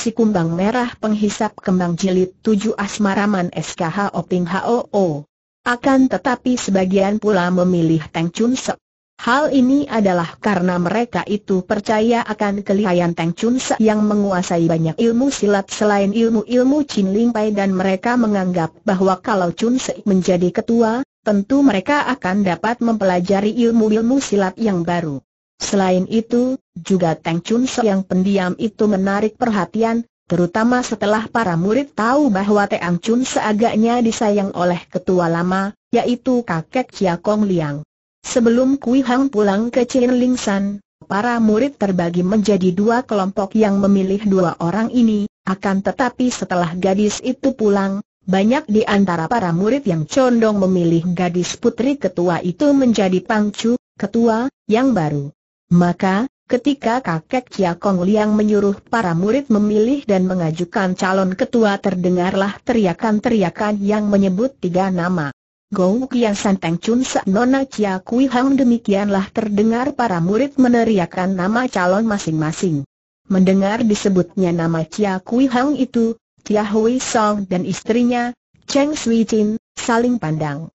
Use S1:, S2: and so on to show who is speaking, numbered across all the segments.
S1: Si Kumbang Merah Penghisap Kembang Jilid tujuh Asmaraman SKH Oping HOO. Akan tetapi sebagian pula memilih Teng Chun Sek. Hal ini adalah karena mereka itu percaya akan kelihayan Teng Chun Sek yang menguasai banyak ilmu silat selain ilmu-ilmu Chin Ling Pai dan mereka menganggap bahwa kalau Chun Sek menjadi ketua, tentu mereka akan dapat mempelajari ilmu-ilmu silat yang baru. Selain itu, juga Teng Chun yang pendiam itu menarik perhatian, terutama setelah para murid tahu bahwa Teang Chun seagaknya disayang oleh ketua lama, yaitu kakek Chia Kong Liang. Sebelum Kui Hang pulang ke Chin Ling San, para murid terbagi menjadi dua kelompok yang memilih dua orang ini, akan tetapi setelah gadis itu pulang, banyak di antara para murid yang condong memilih gadis putri ketua itu menjadi pangcu, ketua, yang baru. Maka, Ketika kakek Chia Kong Liang menyuruh para murid memilih dan mengajukan calon ketua terdengarlah teriakan-teriakan yang menyebut tiga nama. Gou Kian Santeng Chun Sa Nona Chia Kui Hang demikianlah terdengar para murid meneriakan nama calon masing-masing. Mendengar disebutnya nama Chia Kui Hang itu, Chia Hui Song dan istrinya, Cheng Sui Chin, saling pandang.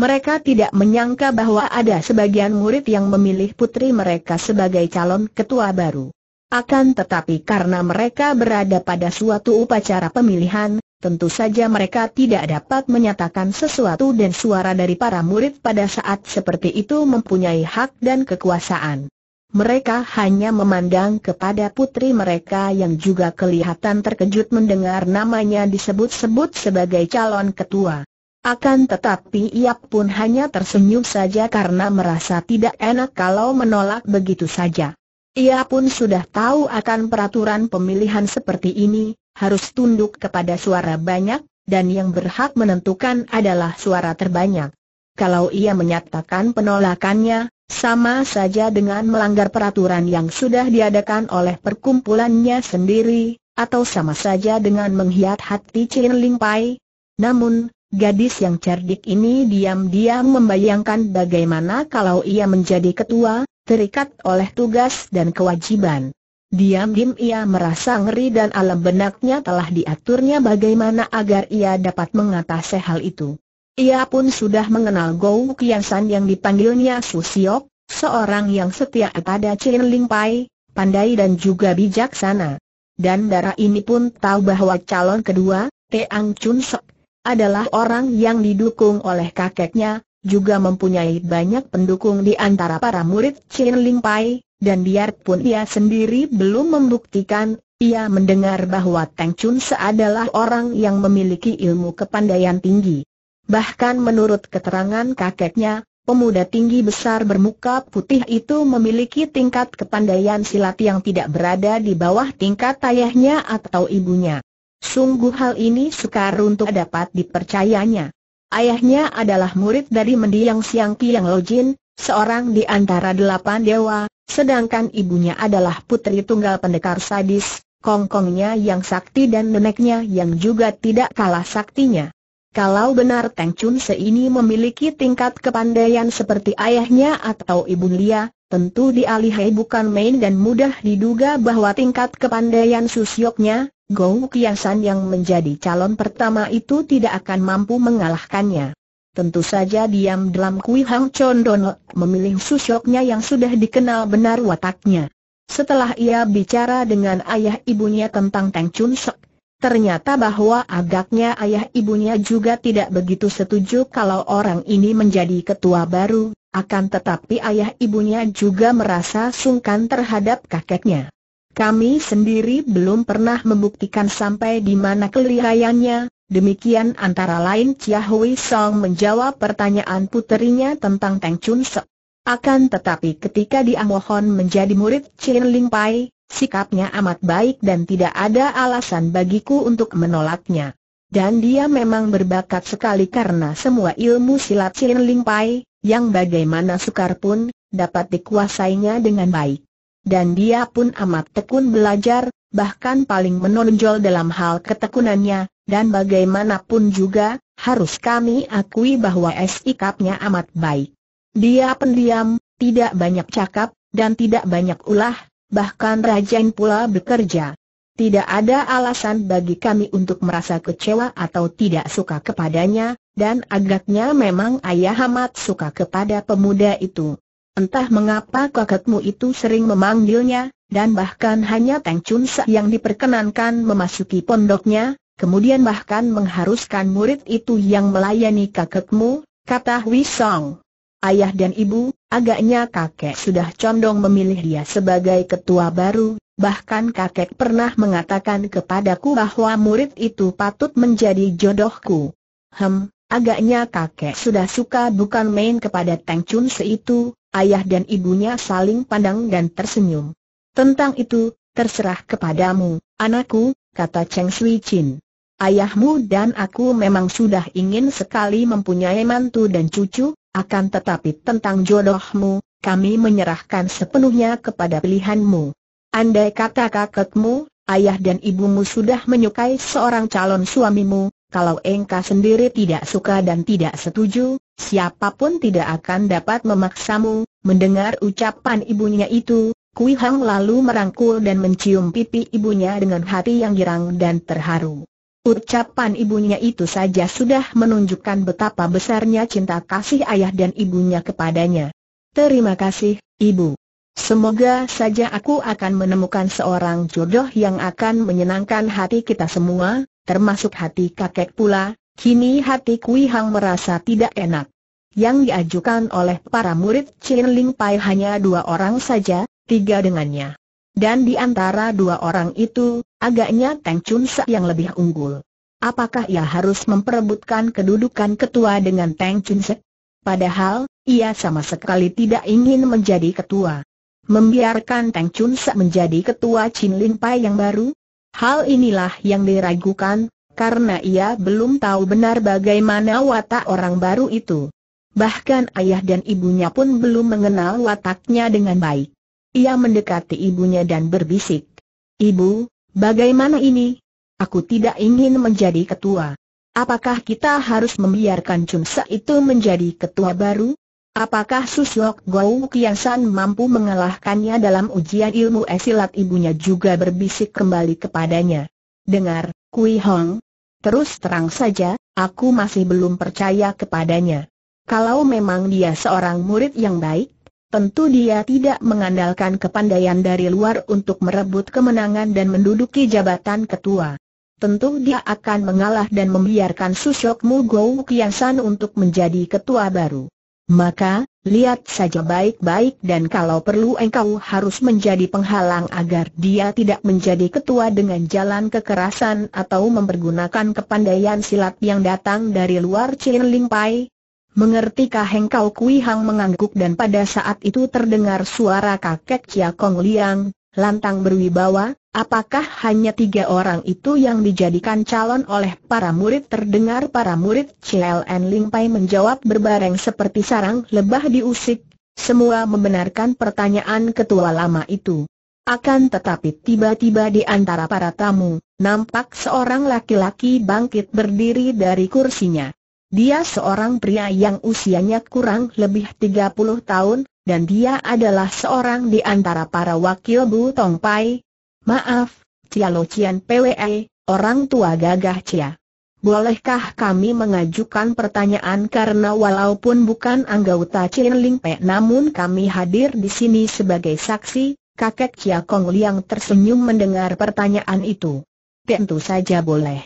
S1: Mereka tidak menyangka bahwa ada sebagian murid yang memilih putri mereka sebagai calon ketua baru. Akan tetapi karena mereka berada pada suatu upacara pemilihan, tentu saja mereka tidak dapat menyatakan sesuatu dan suara dari para murid pada saat seperti itu mempunyai hak dan kekuasaan. Mereka hanya memandang kepada putri mereka yang juga kelihatan terkejut mendengar namanya disebut-sebut sebagai calon ketua. Akan tetapi ia pun hanya tersenyum saja karena merasa tidak enak kalau menolak begitu saja. Ia pun sudah tahu akan peraturan pemilihan seperti ini, harus tunduk kepada suara banyak, dan yang berhak menentukan adalah suara terbanyak. Kalau ia menyatakan penolakannya, sama saja dengan melanggar peraturan yang sudah diadakan oleh perkumpulannya sendiri, atau sama saja dengan menghiat hati Chin Ling Pai. Namun, Gadis yang cerdik ini diam-diam membayangkan bagaimana kalau ia menjadi ketua, terikat oleh tugas dan kewajiban. Diam-diam ia merasa ngeri dan alam benaknya telah diaturnya bagaimana agar ia dapat mengatasi hal itu. Ia pun sudah mengenal Gou Kiansan yang dipanggilnya Su Siok, seorang yang setia kepada Chin Ling Pai, pandai dan juga bijaksana. Dan darah ini pun tahu bahwa calon kedua, Teang Chun Sek adalah orang yang didukung oleh kakeknya, juga mempunyai banyak pendukung di antara para murid Chin Ling Pai, dan biarpun ia sendiri belum membuktikan, ia mendengar bahwa Tang Chun adalah orang yang memiliki ilmu kepandaian tinggi. Bahkan menurut keterangan kakeknya, pemuda tinggi besar bermuka putih itu memiliki tingkat kepandaian silat yang tidak berada di bawah tingkat ayahnya atau ibunya. Sungguh hal ini sukar untuk dapat dipercayanya. Ayahnya adalah murid dari mendiang Siang Kiang Lojin, seorang di antara delapan dewa, sedangkan ibunya adalah putri tunggal pendekar sadis, kongkongnya yang sakti dan neneknya yang juga tidak kalah saktinya. Kalau benar Teng Chun Se ini memiliki tingkat kepandaian seperti ayahnya atau ibu Lia, tentu dialihai bukan main dan mudah diduga bahwa tingkat kepandaian Susyoknya, Gou Kiasan yang menjadi calon pertama itu tidak akan mampu mengalahkannya. Tentu saja diam dalam Kui Hang Chondono memilih susyoknya yang sudah dikenal benar wataknya. Setelah ia bicara dengan ayah ibunya tentang Tang Chun Sok, ternyata bahwa agaknya ayah ibunya juga tidak begitu setuju kalau orang ini menjadi ketua baru, akan tetapi ayah ibunya juga merasa sungkan terhadap kakeknya. Kami sendiri belum pernah membuktikan sampai di mana kelihayannya, demikian antara lain Chia Hui Song menjawab pertanyaan puterinya tentang Teng Chun Se. Akan tetapi ketika dia mohon menjadi murid Chin Ling Pai, sikapnya amat baik dan tidak ada alasan bagiku untuk menolaknya. Dan dia memang berbakat sekali karena semua ilmu silat Chin Ling Pai, yang bagaimana sukar pun, dapat dikuasainya dengan baik dan dia pun amat tekun belajar, bahkan paling menonjol dalam hal ketekunannya, dan bagaimanapun juga, harus kami akui bahwa sikapnya amat baik. Dia pendiam, tidak banyak cakap, dan tidak banyak ulah, bahkan rajin pula bekerja. Tidak ada alasan bagi kami untuk merasa kecewa atau tidak suka kepadanya, dan agaknya memang ayah amat suka kepada pemuda itu. Entah mengapa kakekmu itu sering memanggilnya, dan bahkan hanya Teng Chun Sa yang diperkenankan memasuki pondoknya, kemudian bahkan mengharuskan murid itu yang melayani kakekmu, kata Hui Song. Ayah dan ibu, agaknya kakek sudah condong memilih dia sebagai ketua baru, bahkan kakek pernah mengatakan kepadaku bahwa murid itu patut menjadi jodohku. Hem, agaknya kakek sudah suka bukan main kepada Teng Chun Se itu, ayah dan ibunya saling pandang dan tersenyum. Tentang itu, terserah kepadamu, anakku, kata Cheng Sui Chin. Ayahmu dan aku memang sudah ingin sekali mempunyai mantu dan cucu, akan tetapi tentang jodohmu, kami menyerahkan sepenuhnya kepada pilihanmu. Andai kata kakekmu, ayah dan ibumu sudah menyukai seorang calon suamimu, kalau engkau sendiri tidak suka dan tidak setuju, siapapun tidak akan dapat memaksamu, mendengar ucapan ibunya itu, Kui Hang lalu merangkul dan mencium pipi ibunya dengan hati yang girang dan terharu. Ucapan ibunya itu saja sudah menunjukkan betapa besarnya cinta kasih ayah dan ibunya kepadanya. Terima kasih, ibu. Semoga saja aku akan menemukan seorang jodoh yang akan menyenangkan hati kita semua, termasuk hati kakek pula, kini hati Kui Hang merasa tidak enak. Yang diajukan oleh para murid Chin Ling Pai hanya dua orang saja, tiga dengannya. Dan di antara dua orang itu, agaknya Teng Chun Sa yang lebih unggul. Apakah ia harus memperebutkan kedudukan ketua dengan Teng Chun Sa? Padahal, ia sama sekali tidak ingin menjadi ketua. Membiarkan Teng Chun Sa menjadi ketua Chin Ling Pai yang baru? Hal inilah yang diragukan, karena ia belum tahu benar bagaimana watak orang baru itu. Bahkan ayah dan ibunya pun belum mengenal wataknya dengan baik. Ia mendekati ibunya dan berbisik. Ibu, bagaimana ini? Aku tidak ingin menjadi ketua. Apakah kita harus membiarkan Chunsa itu menjadi ketua baru? Apakah Susyok Gou Kiansan mampu mengalahkannya dalam ujian ilmu esilat ibunya juga berbisik kembali kepadanya. Dengar, Kui Hong. Terus terang saja, aku masih belum percaya kepadanya. Kalau memang dia seorang murid yang baik, tentu dia tidak mengandalkan kepandaian dari luar untuk merebut kemenangan dan menduduki jabatan ketua. Tentu dia akan mengalah dan membiarkan susokmu Gou Kiansan untuk menjadi ketua baru. Maka, lihat saja baik-baik dan kalau perlu engkau harus menjadi penghalang agar dia tidak menjadi ketua dengan jalan kekerasan atau mempergunakan kepandaian silat yang datang dari luar Chin Ling Pai, Mengertikah engkau Kui Hang mengangguk dan pada saat itu terdengar suara kakek Chia Kong Liang, lantang berwibawa, apakah hanya tiga orang itu yang dijadikan calon oleh para murid terdengar para murid CLN Ling Pai menjawab berbareng seperti sarang lebah diusik, semua membenarkan pertanyaan ketua lama itu. Akan tetapi tiba-tiba di antara para tamu, nampak seorang laki-laki bangkit berdiri dari kursinya. Dia seorang pria yang usianya kurang lebih 30 tahun, dan dia adalah seorang di antara para wakil Bu Tong Pai. Maaf, Cia Lo Cian PWE, orang tua gagah Cia. Bolehkah kami mengajukan pertanyaan karena walaupun bukan anggota Chin Ling Pe namun kami hadir di sini sebagai saksi, kakek Cia Kong Liang tersenyum mendengar pertanyaan itu. Tentu saja boleh.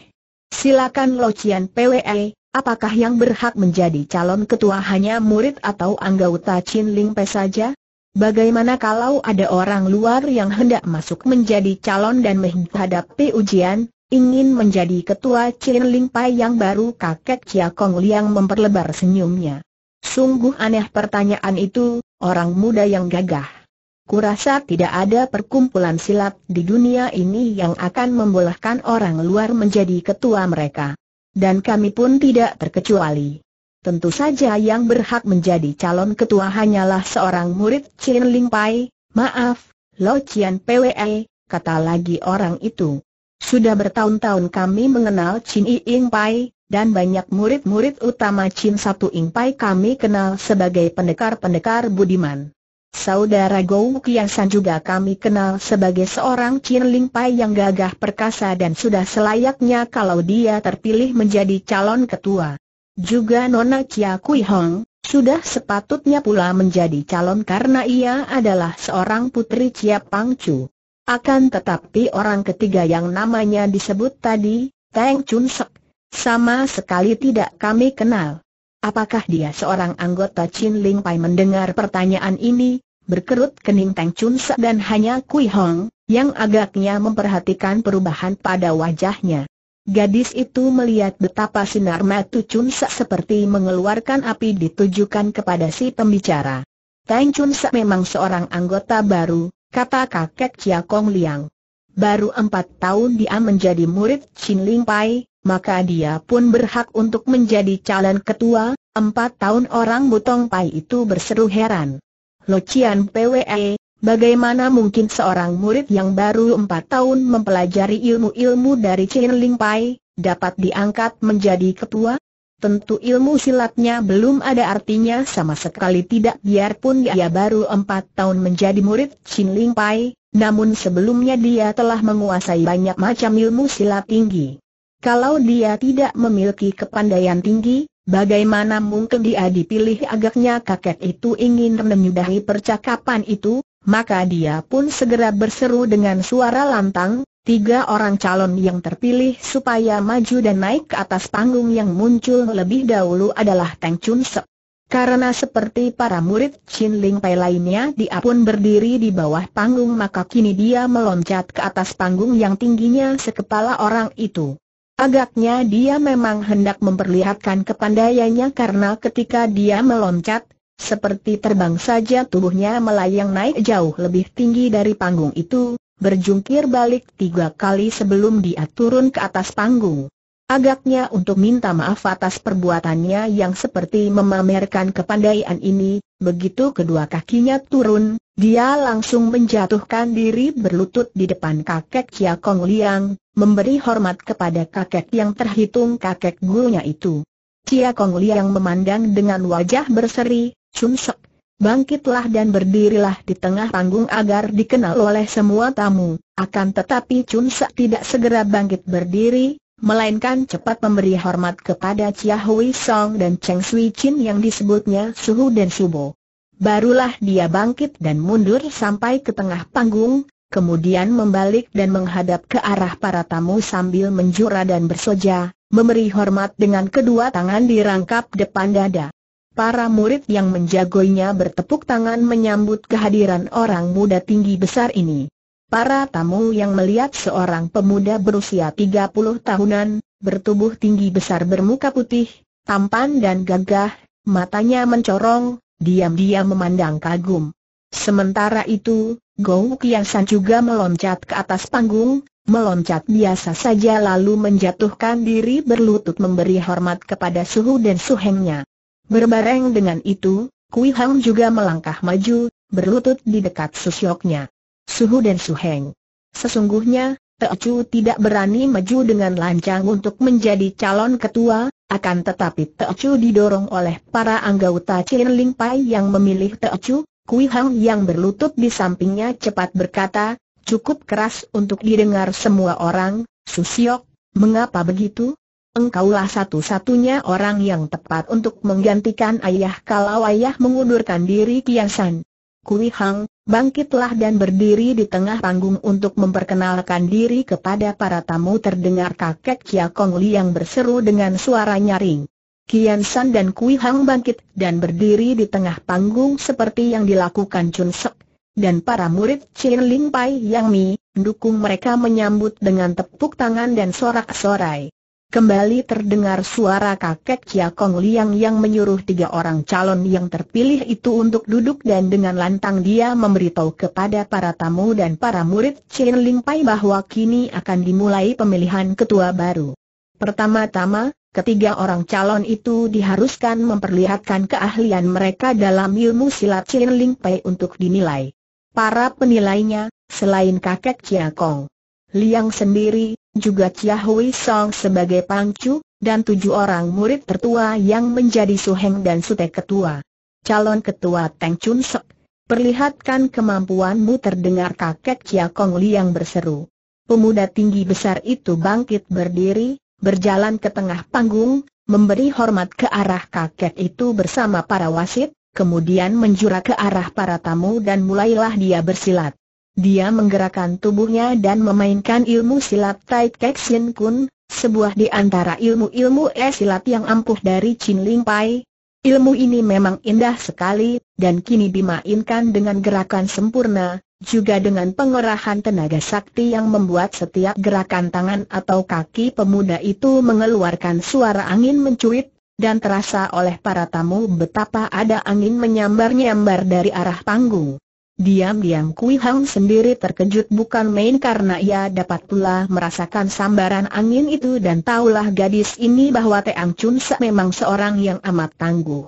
S1: Silakan Lo Cian PWE, Apakah yang berhak menjadi calon ketua hanya murid atau anggota Chin Ling Pe saja? Bagaimana kalau ada orang luar yang hendak masuk menjadi calon dan menghadapi ujian, ingin menjadi ketua Chin Ling Pai yang baru kakek Chia Kong Liang memperlebar senyumnya. Sungguh aneh pertanyaan itu, orang muda yang gagah. Kurasa tidak ada perkumpulan silat di dunia ini yang akan membolehkan orang luar menjadi ketua mereka. Dan kami pun tidak terkecuali. Tentu saja yang berhak menjadi calon ketua hanyalah seorang murid Chin Ling Pai, maaf, Lo Chian PWE, kata lagi orang itu. Sudah bertahun-tahun kami mengenal Chin Ing Pai, dan banyak murid-murid utama Chin Satu Ing Pai kami kenal sebagai pendekar-pendekar budiman. Saudara Gou Kiasan juga kami kenal sebagai seorang Chin Pai yang gagah perkasa dan sudah selayaknya kalau dia terpilih menjadi calon ketua. Juga Nona Chia Kui Hong, sudah sepatutnya pula menjadi calon karena ia adalah seorang putri Chia Pang Chu. Akan tetapi orang ketiga yang namanya disebut tadi, Teng Chun Sek, sama sekali tidak kami kenal. Apakah dia seorang anggota Chin Ling Pai mendengar pertanyaan ini? Berkerut kening Tang Chun Se dan hanya Kui Hong, yang agaknya memperhatikan perubahan pada wajahnya. Gadis itu melihat betapa sinar mata Chun Se seperti mengeluarkan api ditujukan kepada si pembicara. Tang Chun Se memang seorang anggota baru, kata kakek Chia Kong Liang baru empat tahun dia menjadi murid Chin Ling Pai, maka dia pun berhak untuk menjadi calon ketua, empat tahun orang Butong Pai itu berseru heran. Locian PWE, bagaimana mungkin seorang murid yang baru empat tahun mempelajari ilmu-ilmu dari Chin Ling Pai, dapat diangkat menjadi ketua? Tentu ilmu silatnya belum ada artinya sama sekali tidak biarpun dia baru empat tahun menjadi murid Chin Ling Pai, namun sebelumnya dia telah menguasai banyak macam ilmu silat tinggi. Kalau dia tidak memiliki kepandaian tinggi, bagaimana mungkin dia dipilih agaknya kakek itu ingin menyudahi percakapan itu, maka dia pun segera berseru dengan suara lantang, Tiga orang calon yang terpilih supaya maju dan naik ke atas panggung yang muncul lebih dahulu adalah Teng Chun Sek, karena seperti para murid Chin Ling Pai lainnya dia pun berdiri di bawah panggung maka kini dia meloncat ke atas panggung yang tingginya sekepala orang itu. Agaknya dia memang hendak memperlihatkan kepandaiannya karena ketika dia meloncat, seperti terbang saja tubuhnya melayang naik jauh lebih tinggi dari panggung itu, berjungkir balik tiga kali sebelum dia turun ke atas panggung. Agaknya untuk minta maaf atas perbuatannya yang seperti memamerkan kepandaian ini, begitu kedua kakinya turun, dia langsung menjatuhkan diri berlutut di depan kakek Chia Kong Liang, memberi hormat kepada kakek yang terhitung kakek gurunya itu. Chia Kong Liang memandang dengan wajah berseri, sumsek, bangkitlah dan berdirilah di tengah panggung agar dikenal oleh semua tamu, akan tetapi Chun Sek tidak segera bangkit berdiri, melainkan cepat memberi hormat kepada Chia Hui Song dan Cheng Sui Chin yang disebutnya Suhu dan Subo. Barulah dia bangkit dan mundur sampai ke tengah panggung, kemudian membalik dan menghadap ke arah para tamu sambil menjura dan bersoja, memberi hormat dengan kedua tangan dirangkap depan dada. Para murid yang menjagoinya bertepuk tangan menyambut kehadiran orang muda tinggi besar ini. Para tamu yang melihat seorang pemuda berusia 30 tahunan, bertubuh tinggi besar bermuka putih, tampan dan gagah, matanya mencorong, diam-diam memandang kagum. Sementara itu, Gou Kiasan juga meloncat ke atas panggung, meloncat biasa saja lalu menjatuhkan diri berlutut memberi hormat kepada Suhu dan Suhengnya. Berbareng dengan itu, Kui Hang juga melangkah maju, berlutut di dekat susyoknya. Suhu dan Suheng. Sesungguhnya, Teo Chu tidak berani maju dengan lancang untuk menjadi calon ketua, akan tetapi Teo Chu didorong oleh para anggota Chin Ling Pai yang memilih Teocu, Kui Hang yang berlutut di sampingnya cepat berkata, cukup keras untuk didengar semua orang, Susiok, mengapa begitu? Engkaulah satu-satunya orang yang tepat untuk menggantikan ayah kalau ayah mengundurkan diri Kiasan. Kui Hang, Bangkitlah dan berdiri di tengah panggung untuk memperkenalkan diri kepada para tamu terdengar kakek Kia Kong Li yang berseru dengan suara nyaring. Kian San dan Kui Hang bangkit dan berdiri di tengah panggung seperti yang dilakukan Chun Sek. Dan para murid Chin Ling Pai Yang Mi, dukung mereka menyambut dengan tepuk tangan dan sorak-sorai. Kembali terdengar suara kakek Chia Kong Liang yang menyuruh tiga orang calon yang terpilih itu untuk duduk dan dengan lantang dia memberitahu kepada para tamu dan para murid Chen Ling Pai bahwa kini akan dimulai pemilihan ketua baru. Pertama-tama, ketiga orang calon itu diharuskan memperlihatkan keahlian mereka dalam ilmu silat Chen Ling Pai untuk dinilai. Para penilainya, selain kakek Chia Kong Liang sendiri, juga Chia Hui Song sebagai pangcu, dan tujuh orang murid tertua yang menjadi Suheng dan Sute Ketua. Calon Ketua Teng Chun Sok, perlihatkan kemampuanmu terdengar kakek Chia Kong Liang berseru. Pemuda tinggi besar itu bangkit berdiri, berjalan ke tengah panggung, memberi hormat ke arah kakek itu bersama para wasit, kemudian menjura ke arah para tamu dan mulailah dia bersilat. Dia menggerakkan tubuhnya dan memainkan ilmu silat Tai Kek Sin Kun, sebuah di antara ilmu-ilmu esilat silat yang ampuh dari Chin Ling Pai. Ilmu ini memang indah sekali, dan kini dimainkan dengan gerakan sempurna, juga dengan pengerahan tenaga sakti yang membuat setiap gerakan tangan atau kaki pemuda itu mengeluarkan suara angin mencuit, dan terasa oleh para tamu betapa ada angin menyambar-nyambar dari arah panggung. Diam-diam Kui Hang sendiri terkejut bukan main karena ia dapat pula merasakan sambaran angin itu dan tahulah gadis ini bahwa Teang Chun Se memang seorang yang amat tangguh.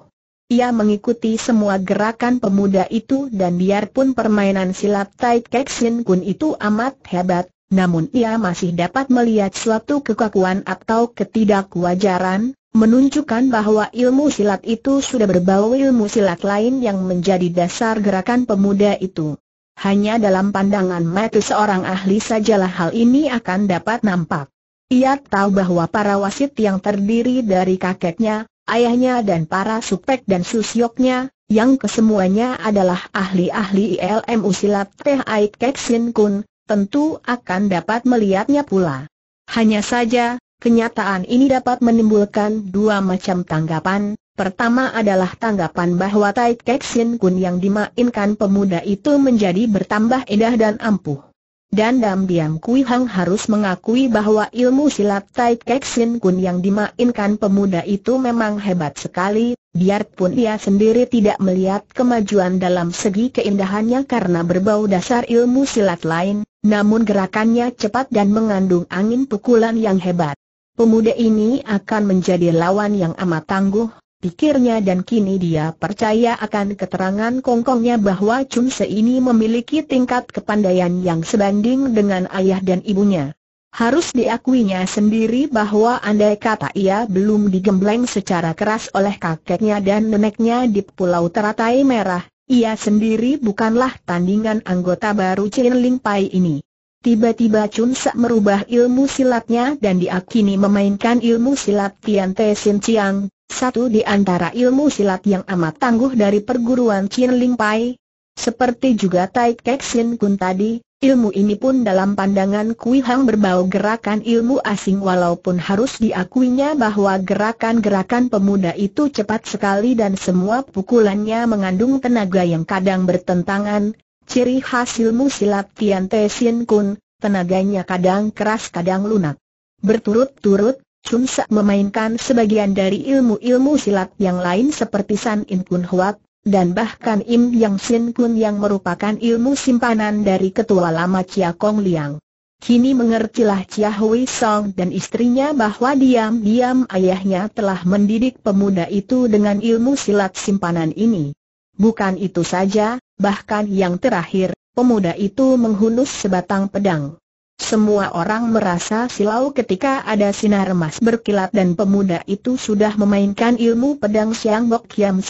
S1: Ia mengikuti semua gerakan pemuda itu dan biarpun permainan silat Tai Kek Sin Kun itu amat hebat, namun ia masih dapat melihat suatu kekakuan atau ketidakwajaran, menunjukkan bahwa ilmu silat itu sudah berbau ilmu silat lain yang menjadi dasar gerakan pemuda itu. Hanya dalam pandangan mata seorang ahli sajalah hal ini akan dapat nampak. Ia tahu bahwa para wasit yang terdiri dari kakeknya, ayahnya dan para supek dan susyoknya, yang kesemuanya adalah ahli-ahli ilmu silat Teh Aik Kek Sin Kun, tentu akan dapat melihatnya pula. Hanya saja, Kenyataan ini dapat menimbulkan dua macam tanggapan. Pertama adalah tanggapan bahwa Tai Kek Kun yang dimainkan pemuda itu menjadi bertambah indah dan ampuh. Dan diam-diam Kui Hang harus mengakui bahwa ilmu silat Tai Kek Kun yang dimainkan pemuda itu memang hebat sekali, biarpun ia sendiri tidak melihat kemajuan dalam segi keindahannya karena berbau dasar ilmu silat lain, namun gerakannya cepat dan mengandung angin pukulan yang hebat. Pemuda ini akan menjadi lawan yang amat tangguh, pikirnya dan kini dia percaya akan keterangan kongkongnya bahwa Chun Se ini memiliki tingkat kepandaian yang sebanding dengan ayah dan ibunya. Harus diakuinya sendiri bahwa andai kata ia belum digembleng secara keras oleh kakeknya dan neneknya di Pulau Teratai Merah, ia sendiri bukanlah tandingan anggota baru Chin Ling Pai ini. Tiba-tiba Chun Sak merubah ilmu silatnya dan diakini memainkan ilmu silat Tian Te Sin Chiang, satu di antara ilmu silat yang amat tangguh dari perguruan Chin Ling Pai. Seperti juga Tai Kek Sin Kun tadi, ilmu ini pun dalam pandangan Kui Hang berbau gerakan ilmu asing walaupun harus diakuinya bahwa gerakan-gerakan pemuda itu cepat sekali dan semua pukulannya mengandung tenaga yang kadang bertentangan, Ciri khas ilmu silat Tian Te Sien Kun, tenaganya kadang keras kadang lunak. Berturut-turut, Chun Sa memainkan sebagian dari ilmu-ilmu silat yang lain seperti San In Kun Huat, dan bahkan Im Yang Sin Kun yang merupakan ilmu simpanan dari ketua lama Chia Kong Liang. Kini mengertilah Chia Hui Song dan istrinya bahwa diam-diam ayahnya telah mendidik pemuda itu dengan ilmu silat simpanan ini. Bukan itu saja, bahkan yang terakhir, pemuda itu menghunus sebatang pedang. Semua orang merasa silau ketika ada sinar emas berkilat dan pemuda itu sudah memainkan ilmu pedang Siang Bok Kiam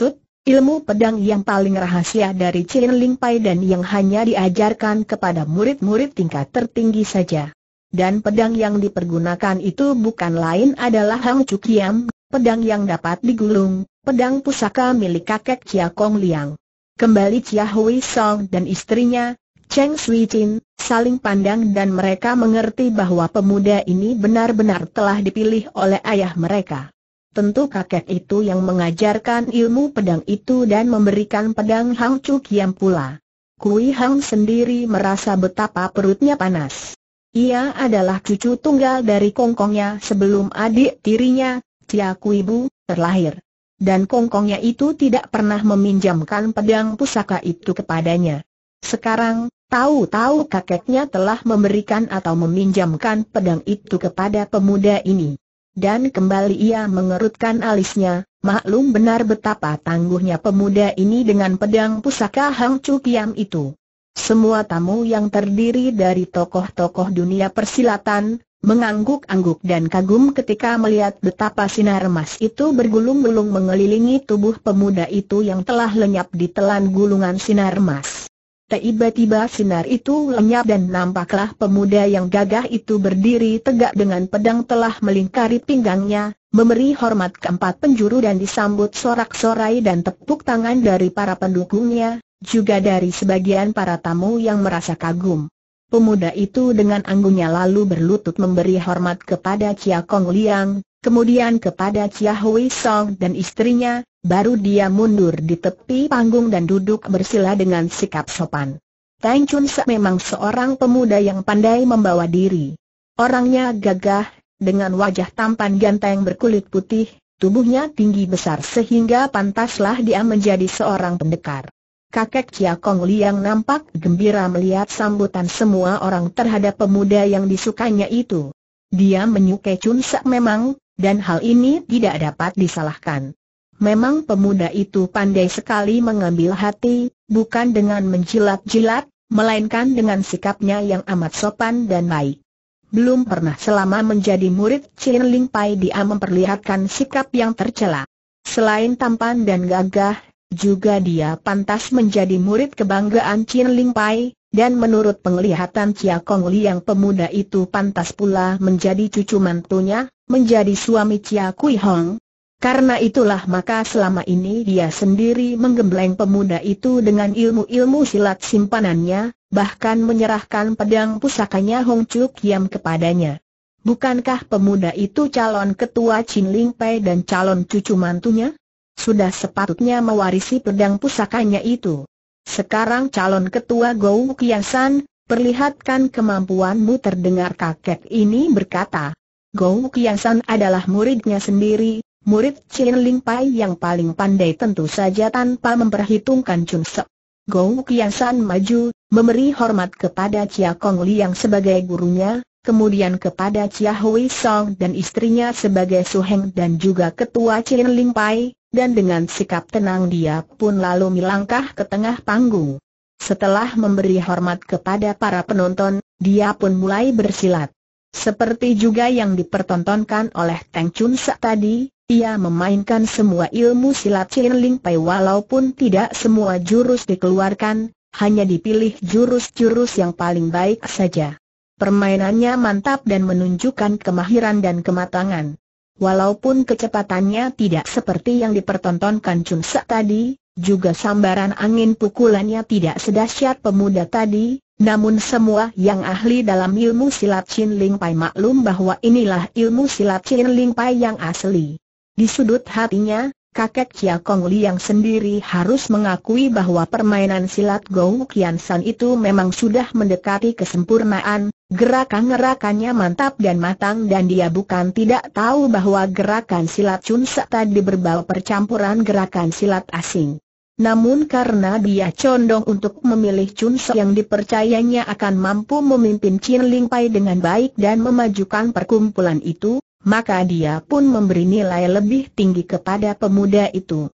S1: ilmu pedang yang paling rahasia dari Chin Ling Pai dan yang hanya diajarkan kepada murid-murid tingkat tertinggi saja. Dan pedang yang dipergunakan itu bukan lain adalah Hang Chu Kiam, pedang yang dapat digulung, pedang pusaka milik kakek Chia Kong Liang. Kembali Chia Hui Song dan istrinya, Cheng Sui Chin, saling pandang dan mereka mengerti bahwa pemuda ini benar-benar telah dipilih oleh ayah mereka. Tentu kakek itu yang mengajarkan ilmu pedang itu dan memberikan pedang Hang Chu Kiam pula. Kui Hang sendiri merasa betapa perutnya panas. Ia adalah cucu tunggal dari kongkongnya sebelum adik tirinya, Tia Kui Bu, terlahir dan kongkongnya itu tidak pernah meminjamkan pedang pusaka itu kepadanya. Sekarang, tahu-tahu kakeknya telah memberikan atau meminjamkan pedang itu kepada pemuda ini. Dan kembali ia mengerutkan alisnya, maklum benar betapa tangguhnya pemuda ini dengan pedang pusaka Hang Chu Kiam itu. Semua tamu yang terdiri dari tokoh-tokoh dunia persilatan, mengangguk-angguk dan kagum ketika melihat betapa sinar emas itu bergulung-gulung mengelilingi tubuh pemuda itu yang telah lenyap di telan gulungan sinar emas. Tiba-tiba sinar itu lenyap dan nampaklah pemuda yang gagah itu berdiri tegak dengan pedang telah melingkari pinggangnya, memberi hormat keempat penjuru dan disambut sorak-sorai dan tepuk tangan dari para pendukungnya, juga dari sebagian para tamu yang merasa kagum. Pemuda itu dengan anggunnya lalu berlutut memberi hormat kepada Chia Kong Liang, kemudian kepada Chia Hui Song dan istrinya, baru dia mundur di tepi panggung dan duduk bersila dengan sikap sopan. Tang Chun Se memang seorang pemuda yang pandai membawa diri. Orangnya gagah, dengan wajah tampan ganteng berkulit putih, tubuhnya tinggi besar sehingga pantaslah dia menjadi seorang pendekar. Kakek Chia Kong Liang nampak gembira melihat sambutan semua orang terhadap pemuda yang disukainya itu. Dia menyukai Chun Sak memang, dan hal ini tidak dapat disalahkan. Memang pemuda itu pandai sekali mengambil hati, bukan dengan menjilat-jilat, melainkan dengan sikapnya yang amat sopan dan baik. Belum pernah selama menjadi murid Chin Ling Pai dia memperlihatkan sikap yang tercela. Selain tampan dan gagah, juga dia pantas menjadi murid kebanggaan Chin Ling Pai, dan menurut penglihatan Chia Kong yang pemuda itu pantas pula menjadi cucu mantunya, menjadi suami Chia Kui Hong. Karena itulah maka selama ini dia sendiri menggembleng pemuda itu dengan ilmu-ilmu silat simpanannya, bahkan menyerahkan pedang pusakanya Hong Chuk Yam kepadanya. Bukankah pemuda itu calon ketua Chin Ling Pai dan calon cucu mantunya? Sudah sepatutnya mewarisi pedang pusakanya itu. Sekarang calon ketua Gou Kiasan, perlihatkan kemampuanmu terdengar kakek ini berkata. Gou Kiasan adalah muridnya sendiri, murid Chin Ling Pai yang paling pandai tentu saja tanpa memperhitungkan Chun Sek. Gou Kiasan maju, memberi hormat kepada Chia Kong yang sebagai gurunya, kemudian kepada Chia Hui Song dan istrinya sebagai Su Heng dan juga ketua Chin Ling Pai, dan dengan sikap tenang dia pun lalu melangkah ke tengah panggung. Setelah memberi hormat kepada para penonton, dia pun mulai bersilat. Seperti juga yang dipertontonkan oleh Teng Chun Sa tadi, ia memainkan semua ilmu silat Chin Ling Pai walaupun tidak semua jurus dikeluarkan, hanya dipilih jurus-jurus yang paling baik saja. Permainannya mantap dan menunjukkan kemahiran dan kematangan. Walaupun kecepatannya tidak seperti yang dipertontonkan Chun Sek tadi, juga sambaran angin pukulannya tidak sedahsyat pemuda tadi, namun semua yang ahli dalam ilmu silat Chin Ling Pai maklum bahwa inilah ilmu silat Chin Ling Pai yang asli. Di sudut hatinya, kakek Chia Kong Li yang sendiri harus mengakui bahwa permainan silat Gou Kian San itu memang sudah mendekati kesempurnaan, Gerakan-gerakannya mantap dan matang dan dia bukan tidak tahu bahwa gerakan silat Chun tadi berbau percampuran gerakan silat asing. Namun karena dia condong untuk memilih Chun yang dipercayanya akan mampu memimpin Chin Ling Pai dengan baik dan memajukan perkumpulan itu, maka dia pun memberi nilai lebih tinggi kepada pemuda itu.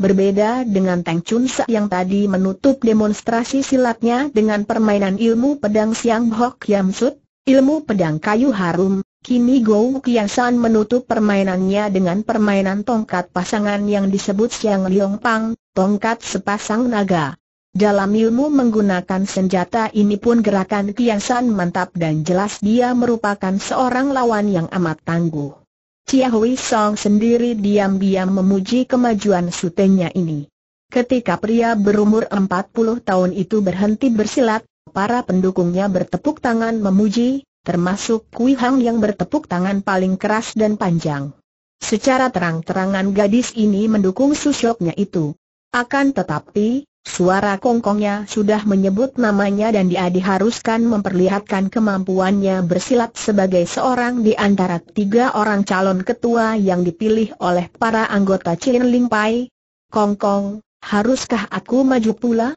S1: Berbeda dengan Tang Chun Sa yang tadi menutup demonstrasi silatnya dengan permainan ilmu pedang Siang Hok Yam Sut, ilmu pedang kayu harum, kini Gou Kiasan menutup permainannya dengan permainan tongkat pasangan yang disebut Siang Liong Pang, tongkat sepasang naga. Dalam ilmu menggunakan senjata ini pun gerakan Kiasan mantap dan jelas dia merupakan seorang lawan yang amat tangguh. Chia Hui Song sendiri diam-diam memuji kemajuan sutenya ini. Ketika pria berumur 40 tahun itu berhenti bersilat, para pendukungnya bertepuk tangan memuji, termasuk Kui Hang yang bertepuk tangan paling keras dan panjang. Secara terang-terangan gadis ini mendukung susyoknya itu. Akan tetapi, Suara kongkongnya sudah menyebut namanya dan dia diharuskan memperlihatkan kemampuannya bersilat sebagai seorang di antara tiga orang calon ketua yang dipilih oleh para anggota Chin Ling Pai. Kongkong, haruskah aku maju pula?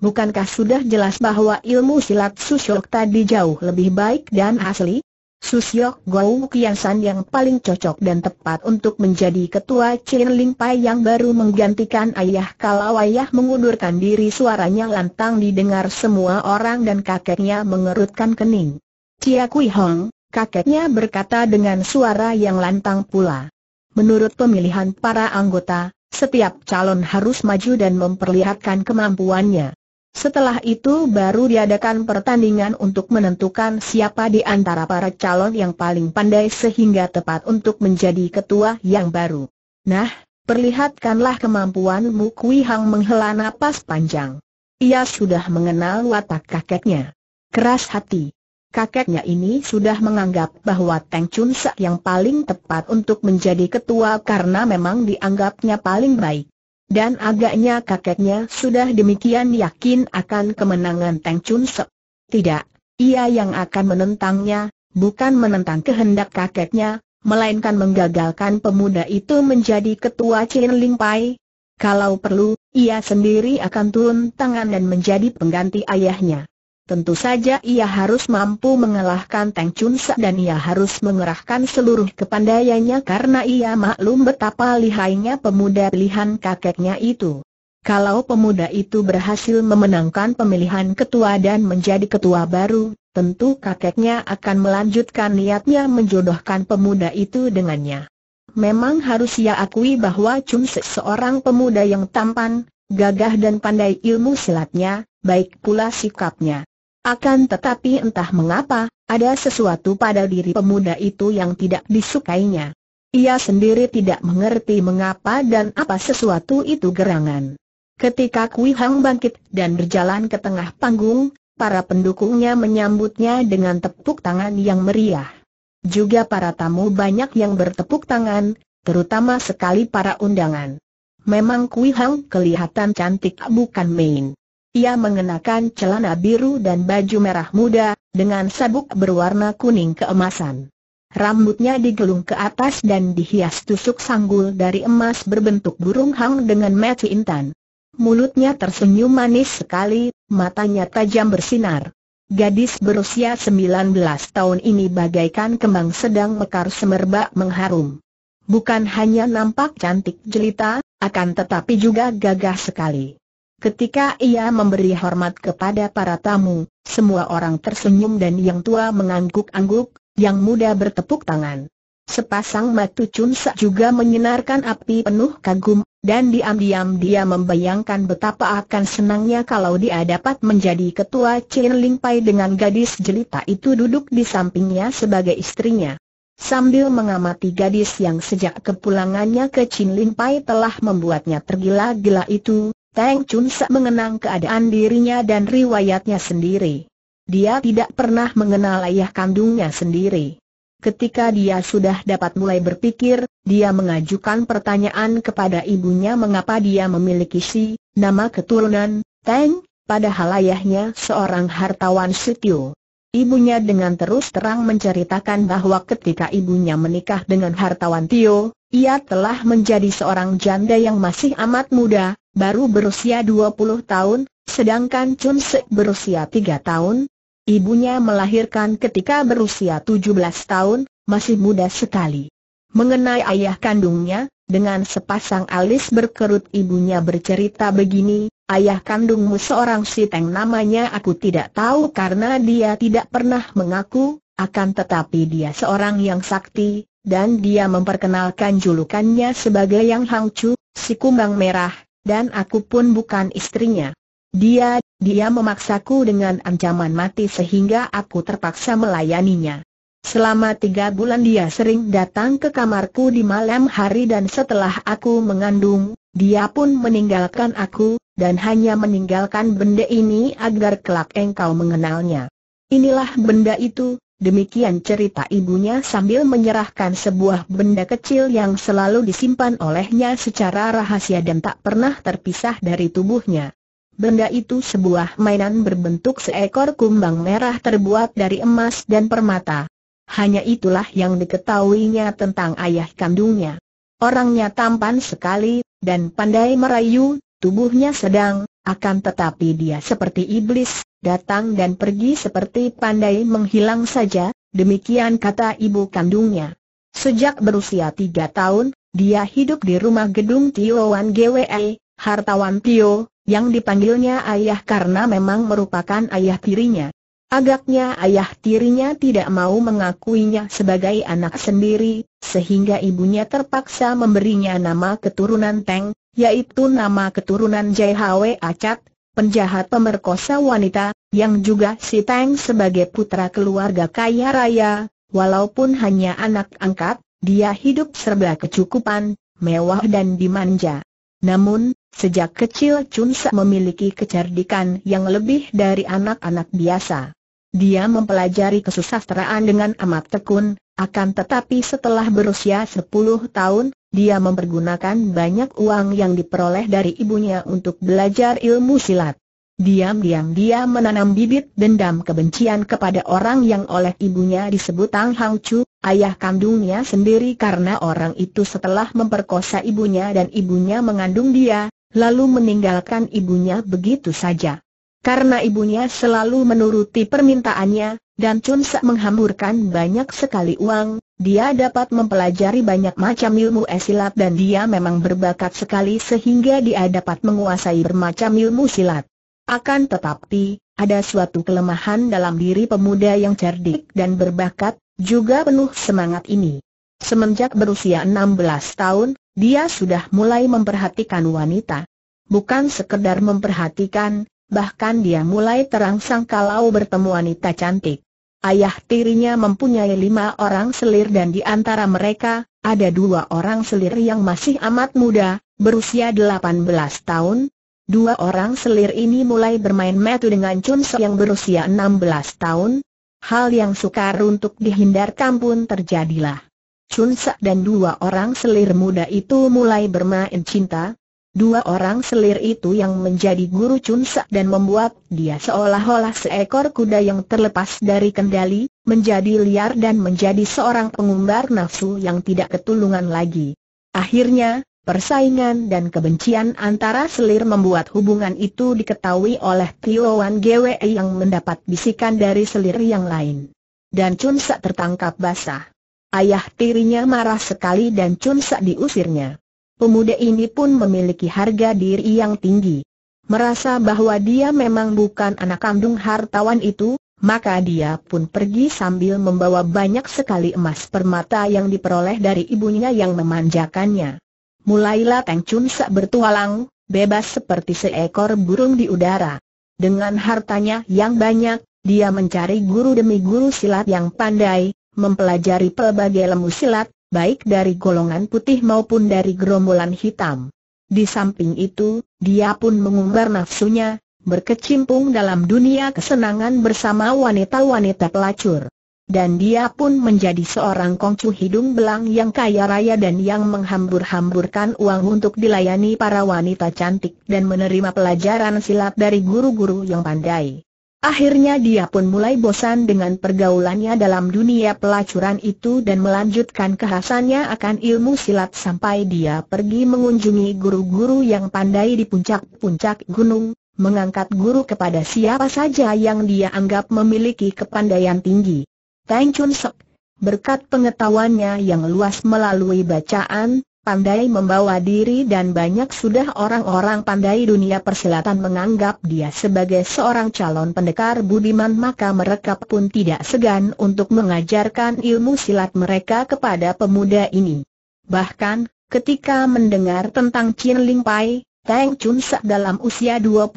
S1: Bukankah sudah jelas bahwa ilmu silat Sushok tadi jauh lebih baik dan asli? Susyok Gou Kiansan yang paling cocok dan tepat untuk menjadi ketua Chin Ling Pai yang baru menggantikan ayah kalau ayah mengundurkan diri suaranya lantang didengar semua orang dan kakeknya mengerutkan kening. Cia Kui Hong, kakeknya berkata dengan suara yang lantang pula. Menurut pemilihan para anggota, setiap calon harus maju dan memperlihatkan kemampuannya. Setelah itu baru diadakan pertandingan untuk menentukan siapa di antara para calon yang paling pandai sehingga tepat untuk menjadi ketua yang baru. Nah, perlihatkanlah kemampuanmu Kui Hang menghela napas panjang. Ia sudah mengenal watak kakeknya. Keras hati. Kakeknya ini sudah menganggap bahwa Teng Chun Sak yang paling tepat untuk menjadi ketua karena memang dianggapnya paling baik. Dan agaknya kakeknya sudah demikian yakin akan kemenangan Teng Chun Sek. Tidak, ia yang akan menentangnya, bukan menentang kehendak kakeknya, melainkan menggagalkan pemuda itu menjadi ketua Chin Ling Pai. Kalau perlu, ia sendiri akan turun tangan dan menjadi pengganti ayahnya. Tentu saja ia harus mampu mengalahkan Teng Chun Sa dan ia harus mengerahkan seluruh kepandaiannya karena ia maklum betapa lihainya pemuda pilihan kakeknya itu. Kalau pemuda itu berhasil memenangkan pemilihan ketua dan menjadi ketua baru, tentu kakeknya akan melanjutkan niatnya menjodohkan pemuda itu dengannya. Memang harus ia akui bahwa Chun Sa seorang pemuda yang tampan, gagah dan pandai ilmu silatnya, baik pula sikapnya. Akan tetapi entah mengapa, ada sesuatu pada diri pemuda itu yang tidak disukainya. Ia sendiri tidak mengerti mengapa dan apa sesuatu itu gerangan. Ketika Kui Hang bangkit dan berjalan ke tengah panggung, para pendukungnya menyambutnya dengan tepuk tangan yang meriah. Juga para tamu banyak yang bertepuk tangan, terutama sekali para undangan. Memang Kui Hang kelihatan cantik bukan main. Ia mengenakan celana biru dan baju merah muda, dengan sabuk berwarna kuning keemasan. Rambutnya digelung ke atas dan dihias tusuk sanggul dari emas berbentuk burung hang dengan mati intan. Mulutnya tersenyum manis sekali, matanya tajam bersinar. Gadis berusia 19 tahun ini bagaikan kembang sedang mekar semerbak mengharum. Bukan hanya nampak cantik jelita, akan tetapi juga gagah sekali. Ketika ia memberi hormat kepada para tamu, semua orang tersenyum dan yang tua mengangguk-angguk, yang muda bertepuk tangan. Sepasang mata Chun Sak juga menyinarkan api penuh kagum, dan diam-diam dia membayangkan betapa akan senangnya kalau dia dapat menjadi ketua Chin Ling Pai dengan gadis jelita itu duduk di sampingnya sebagai istrinya. Sambil mengamati gadis yang sejak kepulangannya ke Chin Ling Pai telah membuatnya tergila-gila itu, Teng Chun Sa mengenang keadaan dirinya dan riwayatnya sendiri. Dia tidak pernah mengenal ayah kandungnya sendiri. Ketika dia sudah dapat mulai berpikir, dia mengajukan pertanyaan kepada ibunya mengapa dia memiliki si nama keturunan Teng, padahal ayahnya seorang hartawan Sitio. Ibunya dengan terus terang menceritakan bahwa ketika ibunya menikah dengan hartawan Tio, ia telah menjadi seorang janda yang masih amat muda, baru berusia 20 tahun, sedangkan Chun Sek berusia 3 tahun. Ibunya melahirkan ketika berusia 17 tahun, masih muda sekali. Mengenai ayah kandungnya, dengan sepasang alis berkerut ibunya bercerita begini, ayah kandungmu seorang si teng, namanya aku tidak tahu karena dia tidak pernah mengaku, akan tetapi dia seorang yang sakti, dan dia memperkenalkan julukannya sebagai Yang Hangcu, si kumbang merah, dan aku pun bukan istrinya. Dia, dia memaksaku dengan ancaman mati sehingga aku terpaksa melayaninya. Selama tiga bulan dia sering datang ke kamarku di malam hari dan setelah aku mengandung, dia pun meninggalkan aku, dan hanya meninggalkan benda ini agar kelak engkau mengenalnya. Inilah benda itu, Demikian cerita ibunya sambil menyerahkan sebuah benda kecil yang selalu disimpan olehnya secara rahasia dan tak pernah terpisah dari tubuhnya. Benda itu sebuah mainan berbentuk seekor kumbang merah terbuat dari emas dan permata. Hanya itulah yang diketahuinya tentang ayah kandungnya. Orangnya tampan sekali, dan pandai merayu, Tubuhnya sedang, akan tetapi dia seperti iblis, datang dan pergi seperti pandai menghilang saja, demikian kata ibu kandungnya. Sejak berusia tiga tahun, dia hidup di rumah gedung Tioan GWE, hartawan Tio, yang dipanggilnya ayah karena memang merupakan ayah tirinya. Agaknya ayah tirinya tidak mau mengakuinya sebagai anak sendiri, sehingga ibunya terpaksa memberinya nama keturunan Teng, yaitu nama keturunan Jai Hwe Acat, penjahat pemerkosa wanita, yang juga si Tang sebagai putra keluarga kaya raya, walaupun hanya anak angkat, dia hidup serba kecukupan, mewah dan dimanja. Namun, sejak kecil Chun Sa memiliki kecerdikan yang lebih dari anak-anak biasa. Dia mempelajari kesusastraan dengan amat tekun, akan tetapi setelah berusia 10 tahun, dia mempergunakan banyak uang yang diperoleh dari ibunya untuk belajar ilmu silat. Diam-diam dia menanam bibit dendam kebencian kepada orang yang oleh ibunya disebut Tang Hang Chu, ayah kandungnya sendiri karena orang itu setelah memperkosa ibunya dan ibunya mengandung dia, lalu meninggalkan ibunya begitu saja. Karena ibunya selalu menuruti permintaannya, dan Chun Sa menghamburkan banyak sekali uang, dia dapat mempelajari banyak macam ilmu esilat dan dia memang berbakat sekali sehingga dia dapat menguasai bermacam ilmu silat. Akan tetapi, ada suatu kelemahan dalam diri pemuda yang cerdik dan berbakat, juga penuh semangat ini. Semenjak berusia 16 tahun, dia sudah mulai memperhatikan wanita. Bukan sekedar memperhatikan, bahkan dia mulai terangsang kalau bertemu wanita cantik. Ayah tirinya mempunyai lima orang selir dan di antara mereka, ada dua orang selir yang masih amat muda, berusia delapan belas tahun. Dua orang selir ini mulai bermain metu dengan Chun So yang berusia enam belas tahun. Hal yang sukar untuk dihindarkan pun terjadilah. Chun So dan dua orang selir muda itu mulai bermain cinta, Dua orang selir itu yang menjadi guru Chunsa dan membuat dia seolah-olah seekor kuda yang terlepas dari kendali, menjadi liar dan menjadi seorang pengumbar nafsu yang tidak ketulungan lagi. Akhirnya, persaingan dan kebencian antara selir membuat hubungan itu diketahui oleh Tio Wan Gwe yang mendapat bisikan dari selir yang lain. Dan Chunsa tertangkap basah. Ayah tirinya marah sekali dan Chunsa diusirnya pemuda ini pun memiliki harga diri yang tinggi. Merasa bahwa dia memang bukan anak kandung hartawan itu, maka dia pun pergi sambil membawa banyak sekali emas permata yang diperoleh dari ibunya yang memanjakannya. Mulailah Teng Chun Sa bertualang, bebas seperti seekor burung di udara. Dengan hartanya yang banyak, dia mencari guru demi guru silat yang pandai, mempelajari pelbagai lemu silat, baik dari golongan putih maupun dari gerombolan hitam. Di samping itu, dia pun mengumbar nafsunya, berkecimpung dalam dunia kesenangan bersama wanita-wanita pelacur. Dan dia pun menjadi seorang kongcu hidung belang yang kaya raya dan yang menghambur-hamburkan uang untuk dilayani para wanita cantik dan menerima pelajaran silat dari guru-guru yang pandai. Akhirnya dia pun mulai bosan dengan pergaulannya dalam dunia pelacuran itu dan melanjutkan kehasannya akan ilmu silat sampai dia pergi mengunjungi guru-guru yang pandai di puncak-puncak gunung, mengangkat guru kepada siapa saja yang dia anggap memiliki kepandaian tinggi. Tang Chun Sek, berkat pengetahuannya yang luas melalui bacaan, pandai membawa diri dan banyak sudah orang-orang pandai dunia persilatan menganggap dia sebagai seorang calon pendekar budiman maka mereka pun tidak segan untuk mengajarkan ilmu silat mereka kepada pemuda ini. Bahkan, ketika mendengar tentang Chin Ling Pai, Tang Chun Sek dalam usia 26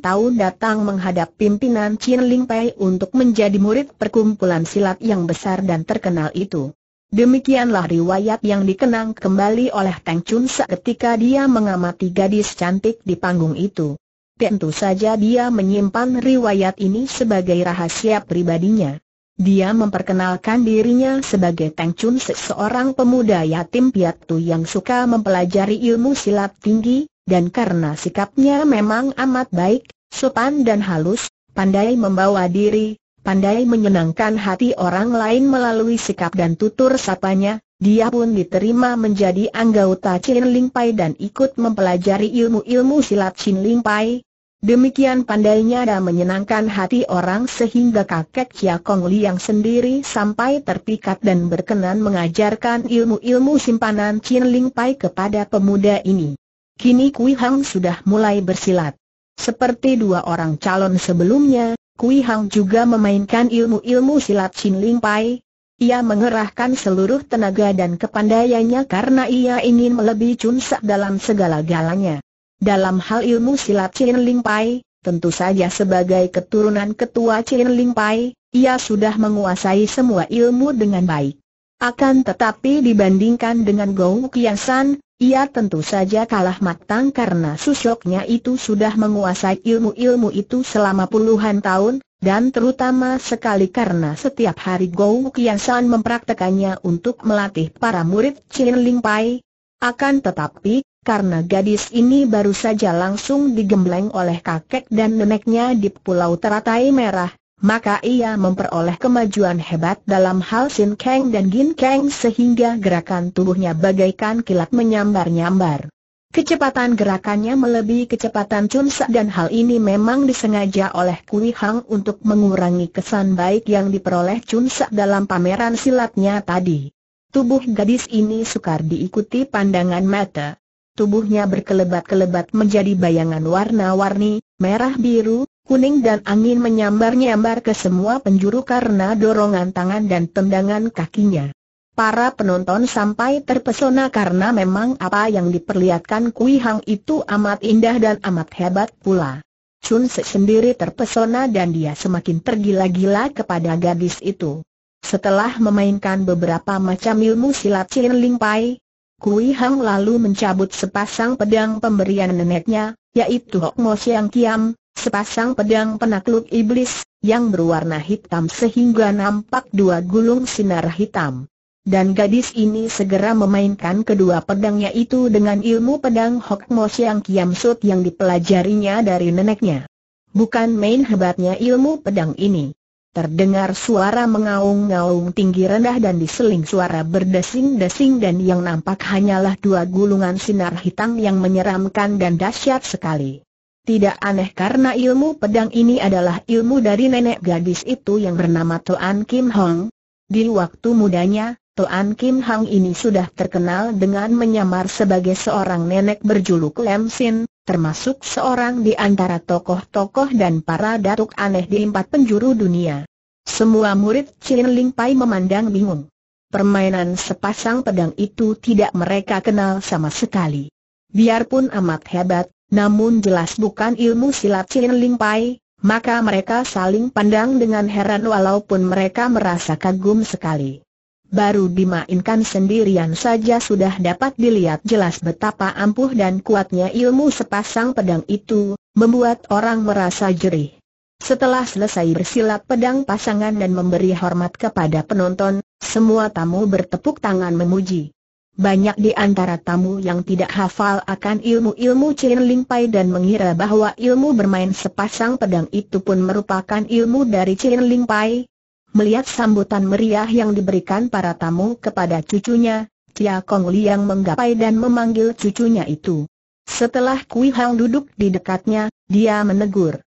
S1: tahun datang menghadap pimpinan Chin Ling Pai untuk menjadi murid perkumpulan silat yang besar dan terkenal itu. Demikianlah riwayat yang dikenang kembali oleh Tang Chun seketika ketika dia mengamati gadis cantik di panggung itu. Tentu saja dia menyimpan riwayat ini sebagai rahasia pribadinya. Dia memperkenalkan dirinya sebagai Tang Chun seorang pemuda yatim piatu yang suka mempelajari ilmu silat tinggi, dan karena sikapnya memang amat baik, sopan dan halus, pandai membawa diri, pandai menyenangkan hati orang lain melalui sikap dan tutur sapanya, dia pun diterima menjadi anggota Chin Ling Pai dan ikut mempelajari ilmu-ilmu silat Chin Ling Pai. Demikian pandainya dan menyenangkan hati orang sehingga kakek Chia Kong yang sendiri sampai terpikat dan berkenan mengajarkan ilmu-ilmu simpanan Chin Ling Pai kepada pemuda ini. Kini Kui Hang sudah mulai bersilat. Seperti dua orang calon sebelumnya, Kui Hang juga memainkan ilmu-ilmu silat Chin Ling Pai. Ia mengerahkan seluruh tenaga dan kepandaiannya karena ia ingin melebihi Chun Sak dalam segala galanya. Dalam hal ilmu silat Chin Ling Pai, tentu saja sebagai keturunan ketua Chin Ling Pai, ia sudah menguasai semua ilmu dengan baik. Akan tetapi dibandingkan dengan Gong Qiansan. Ia tentu saja kalah matang karena susoknya itu sudah menguasai ilmu-ilmu itu selama puluhan tahun, dan terutama sekali karena setiap hari Gou Kian San mempraktekannya untuk melatih para murid Chin Ling Pai. Akan tetapi, karena gadis ini baru saja langsung digembleng oleh kakek dan neneknya di Pulau Teratai Merah, maka ia memperoleh kemajuan hebat dalam hal Sin Kang dan Gin Kang sehingga gerakan tubuhnya bagaikan kilat menyambar-nyambar. Kecepatan gerakannya melebihi kecepatan Chun Sa dan hal ini memang disengaja oleh Kui Hang untuk mengurangi kesan baik yang diperoleh Chun Sa dalam pameran silatnya tadi. Tubuh gadis ini sukar diikuti pandangan mata. Tubuhnya berkelebat-kelebat menjadi bayangan warna-warni, merah biru, kuning dan angin menyambar-nyambar ke semua penjuru karena dorongan tangan dan tendangan kakinya. Para penonton sampai terpesona karena memang apa yang diperlihatkan Kui Hang itu amat indah dan amat hebat pula. Chun Se sendiri terpesona dan dia semakin tergila-gila kepada gadis itu. Setelah memainkan beberapa macam ilmu silat Chin Ling Pai, Kui Hang lalu mencabut sepasang pedang pemberian neneknya, yaitu Hok Mo Siang Kiam, sepasang pedang penakluk iblis, yang berwarna hitam sehingga nampak dua gulung sinar hitam. Dan gadis ini segera memainkan kedua pedangnya itu dengan ilmu pedang Hok Mo Siang Kiam Sut yang dipelajarinya dari neneknya. Bukan main hebatnya ilmu pedang ini. Terdengar suara mengaung-ngaung tinggi rendah dan diseling suara berdesing-desing dan yang nampak hanyalah dua gulungan sinar hitam yang menyeramkan dan dahsyat sekali. Tidak aneh karena ilmu pedang ini adalah ilmu dari nenek gadis itu yang bernama Toan Kim Hong. Di waktu mudanya, Toan Kim Hong ini sudah terkenal dengan menyamar sebagai seorang nenek berjuluk Lem Sin, termasuk seorang di antara tokoh-tokoh dan para datuk aneh di empat penjuru dunia. Semua murid Chin Ling Pai memandang bingung. Permainan sepasang pedang itu tidak mereka kenal sama sekali. Biarpun amat hebat, namun jelas bukan ilmu silat Chin Ling Pai, maka mereka saling pandang dengan heran walaupun mereka merasa kagum sekali. Baru dimainkan sendirian saja sudah dapat dilihat jelas betapa ampuh dan kuatnya ilmu sepasang pedang itu, membuat orang merasa jerih. Setelah selesai bersilat pedang pasangan dan memberi hormat kepada penonton, semua tamu bertepuk tangan memuji. Banyak di antara tamu yang tidak hafal akan ilmu-ilmu Chin Ling Pai dan mengira bahwa ilmu bermain sepasang pedang itu pun merupakan ilmu dari Chin Ling Pai. Melihat sambutan meriah yang diberikan para tamu kepada cucunya, Tia Kong Liang menggapai dan memanggil cucunya itu. Setelah Kui Hang duduk di dekatnya, dia menegur.